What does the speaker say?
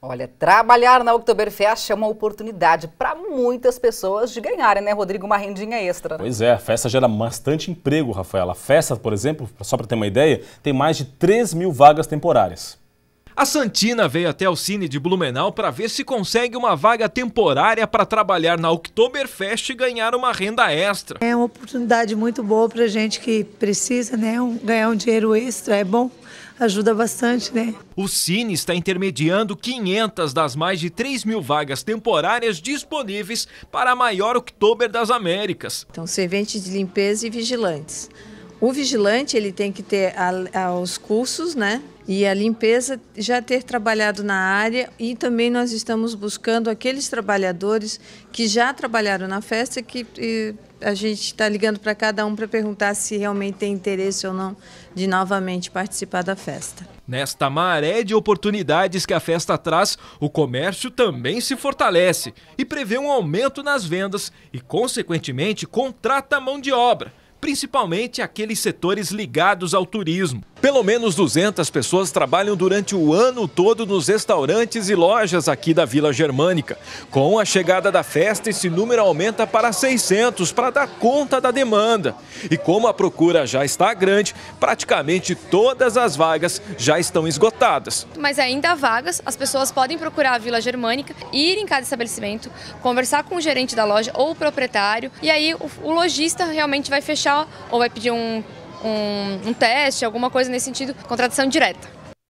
Olha, trabalhar na Oktoberfest é uma oportunidade para muitas pessoas de ganharem, né, Rodrigo, uma rendinha extra. Né? Pois é, a festa gera bastante emprego, Rafaela. A festa, por exemplo, só para ter uma ideia, tem mais de 3 mil vagas temporárias. A Santina veio até o Cine de Blumenau para ver se consegue uma vaga temporária para trabalhar na Oktoberfest e ganhar uma renda extra. É uma oportunidade muito boa para gente que precisa, né? Um, ganhar um dinheiro extra é bom ajuda bastante, né? O Cine está intermediando 500 das mais de 3 mil vagas temporárias disponíveis para a maior Oktober das Américas. Então, serventes de limpeza e vigilantes. O vigilante ele tem que ter a, a, os cursos, né? E a limpeza já ter trabalhado na área e também nós estamos buscando aqueles trabalhadores que já trabalharam na festa que e, a gente está ligando para cada um para perguntar se realmente tem interesse ou não de novamente participar da festa. Nesta maré de oportunidades que a festa traz, o comércio também se fortalece e prevê um aumento nas vendas e, consequentemente, contrata mão de obra principalmente aqueles setores ligados ao turismo. Pelo menos 200 pessoas trabalham durante o ano todo nos restaurantes e lojas aqui da Vila Germânica. Com a chegada da festa, esse número aumenta para 600 para dar conta da demanda. E como a procura já está grande, praticamente todas as vagas já estão esgotadas. Mas ainda há vagas, as pessoas podem procurar a Vila Germânica, ir em cada estabelecimento, conversar com o gerente da loja ou o proprietário, e aí o, o lojista realmente vai fechar ou vai pedir um um, um teste, alguma coisa nesse sentido, contradição direta.